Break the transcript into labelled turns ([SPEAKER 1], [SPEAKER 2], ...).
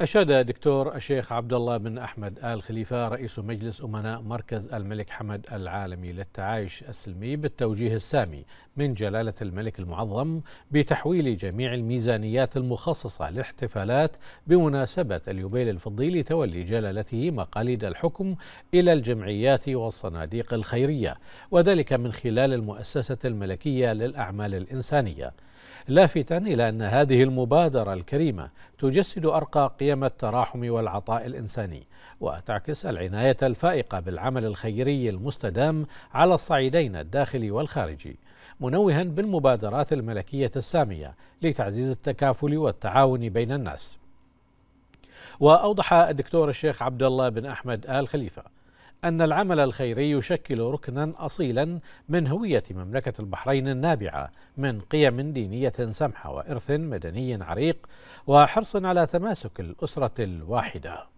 [SPEAKER 1] أشاد دكتور الشيخ عبد الله بن أحمد آل خليفة رئيس مجلس أمناء مركز الملك حمد العالمي للتعايش السلمي بالتوجيه السامي من جلالة الملك المعظم بتحويل جميع الميزانيات المخصصة للاحتفالات بمناسبة اليوبيل الفضي لتولي جلالته مقاليد الحكم إلى الجمعيات والصناديق الخيرية وذلك من خلال المؤسسة الملكية للأعمال الإنسانية لافتا إلى أن هذه المبادرة الكريمة تجسد أرقى قيم التراحم والعطاء الإنساني وتعكس العناية الفائقة بالعمل الخيري المستدام على الصعيدين الداخلي والخارجي منوها بالمبادرات الملكية السامية لتعزيز التكافل والتعاون بين الناس وأوضح الدكتور الشيخ عبد الله بن أحمد آل خليفة أن العمل الخيري يشكل ركنا أصيلا من هوية مملكة البحرين النابعة من قيم دينية سمحة وإرث مدني عريق وحرص على تماسك الأسرة الواحدة